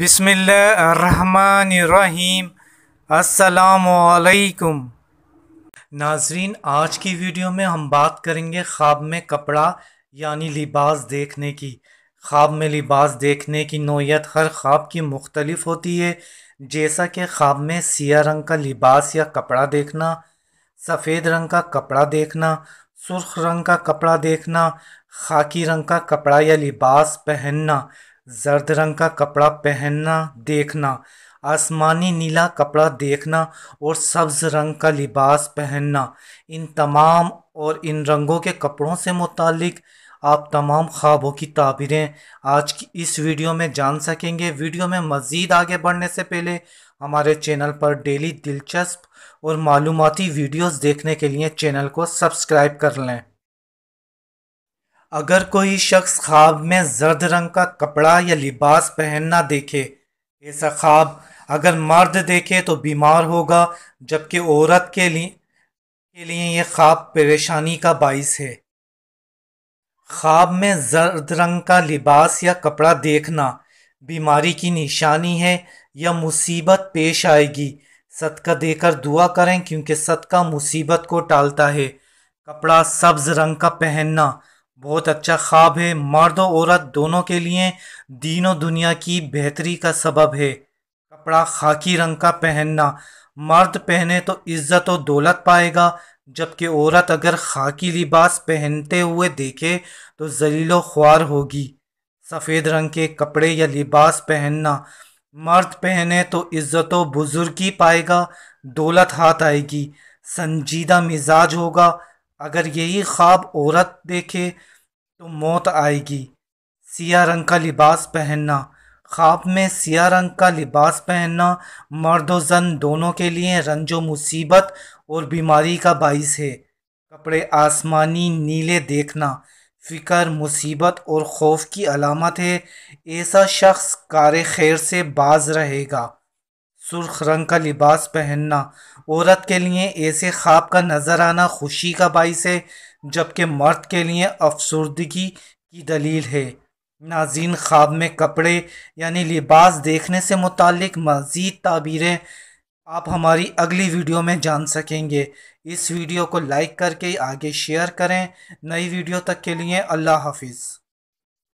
बिसमीम असलकुम नाजरीन आज की वीडियो में हम बात करेंगे ख्वाब में कपड़ा यानी लिबास देखने की ख्वाब में लिबास देखने की नोयत हर ख्वाब की मुख्तलिफ होती है जैसा कि ख्वाब में सिया रंग का लिबास या कपड़ा देखना सफ़ेद रंग का कपड़ा देखना सुर्ख रंग का कपड़ा देखना खाकी रंग का कपड़ा या लिबास पहनना जर्द रंग का कपड़ा पहनना देखना आसमानी नीला कपड़ा देखना और सब्ज़ रंग का लिबास पहनना इन तमाम और इन रंगों के कपड़ों से मुतालिक आप तमाम ख्वाबों की ताबीरें आज की इस वीडियो में जान सकेंगे वीडियो में मज़ीद आगे बढ़ने से पहले हमारे चैनल पर डेली दिलचस्प और मालूमती वीडियोस देखने के लिए चैनल को सब्सक्राइब कर लें अगर कोई शख्स ख्वाब में जर्द रंग का कपड़ा या लिबास पहनना देखे ऐसा ख्वाब अगर मर्द देखे तो बीमार होगा जबकि औरत के लिए के लिए यह ख्वाब परेशानी का बायस है ख्वाब में जर्द रंग का लिबास या कपड़ा देखना बीमारी की निशानी है या मुसीबत पेश आएगी सदका देकर दुआ करें क्योंकि सदका मुसीबत को टालता है कपड़ा सब्ज़ रंग का पहनना बहुत अच्छा ख्वाब है मर्द और औरत दोनों के लिए दीनों दुनिया की बेहतरी का सबब है कपड़ा खाकी रंग का पहनना मर्द पहने तो इज्जत और दौलत पाएगा जबकि औरत अगर खाकी लिबास पहनते हुए देखे तो जलीलो ख्वार होगी सफ़ेद रंग के कपड़े या लिबास पहनना मर्द पहने तो इज्जत व बुजुर्गी पाएगा दौलत हाथ आएगी संजीदा मिजाज होगा अगर यही ख्वाब औरत देखे तो मौत आएगी सिया रंग का लिबास पहनना ख्वाब में सिया रंग का लिबास पहनना मर्द और जन दोनों के लिए रंजो मुसीबत और बीमारी का बाइस है कपड़े आसमानी नीले देखना फिकर मुसीबत और खौफ की अलामत है ऐसा शख्स कार खैर से बाज रहेगा सुर्ख रंग का लिबास पहनना औरत के लिए ऐसे ख्वाब का नज़र आना खुशी का बाइस है जबकि मर्द के लिए अफसरदगी की दलील है नाजीन ख्वाब में कपड़े यानी लिबास देखने से मुतक मज़ीद ताबीरें आप हमारी अगली वीडियो में जान सकेंगे इस वीडियो को लाइक करके आगे शेयर करें नई वीडियो तक के लिए अल्लाह हाफिज़